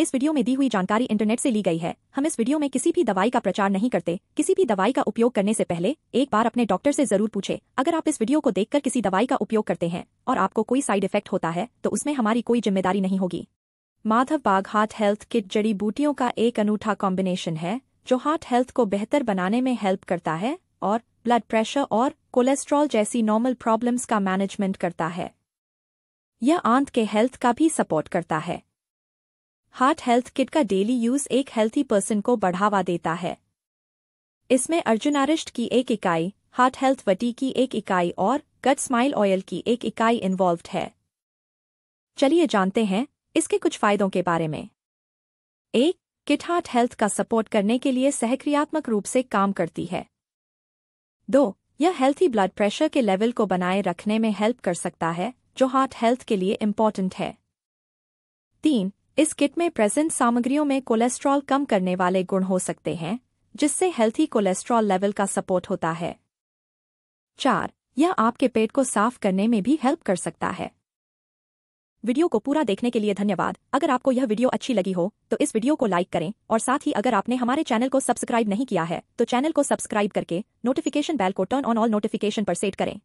इस वीडियो में दी हुई जानकारी इंटरनेट से ली गई है हम इस वीडियो में किसी भी दवाई का प्रचार नहीं करते किसी भी दवाई का उपयोग करने से पहले एक बार अपने डॉक्टर से जरूर पूछे अगर आप इस वीडियो को देखकर किसी दवाई का उपयोग करते हैं और आपको कोई साइड इफेक्ट होता है तो उसमें हमारी कोई जिम्मेदारी नहीं होगी Madhav Bagh heart health kit जड़ी बूटियों का एक अनूठा कॉम्बिनेशन है जो हार्ट हेल्थ को बेहतर बनाने में हेल्प करता है और ब्लड प्रेशर और कोलेस्ट्रॉल जैसी नॉर्मल प्रॉब्लम्स का मैनेजमेंट करता है यह आंत के हेल्थ का भी सपोर्ट करता है हार्ट हेल्थ किट का डेली यूज एक हेल्थी पर्सन को बढ़ावा देता है इसमें अर्जुनारिष्ट की एक इकाई हार्ट हेल्थ वटी की एक इकाई और गट स्माइल ऑयल की एक इकाई इन्वॉल्व है चलिए जानते हैं इसके कुछ फायदों के बारे में एक किट हार्ट हेल्थ का सपोर्ट करने के लिए सहक्रियात्मक रूप से काम करती है दो यह हेल्थी ब्लड प्रेशर के लेवल को बनाए रखने में हेल्प कर सकता है जो हार्ट हेल्थ के लिए इम्पॉर्टेंट है तीन इस किट में प्रेजेंट सामग्रियों में कोलेस्ट्रॉल कम करने वाले गुण हो सकते हैं जिससे हेल्थी कोलेस्ट्रॉल लेवल का सपोर्ट होता है चार यह आपके पेट को साफ करने में भी हेल्प कर सकता है वीडियो को पूरा देखने के लिए धन्यवाद अगर आपको यह वीडियो अच्छी लगी हो तो इस वीडियो को लाइक करें और साथ ही अगर आपने हमारे चैनल को सब्सक्राइब नहीं किया है तो चैनल को सब्सक्राइब करके नोटिफिकेशन बेल को टर्न ऑन ऑल नोटिफिकेशन पर सेट करें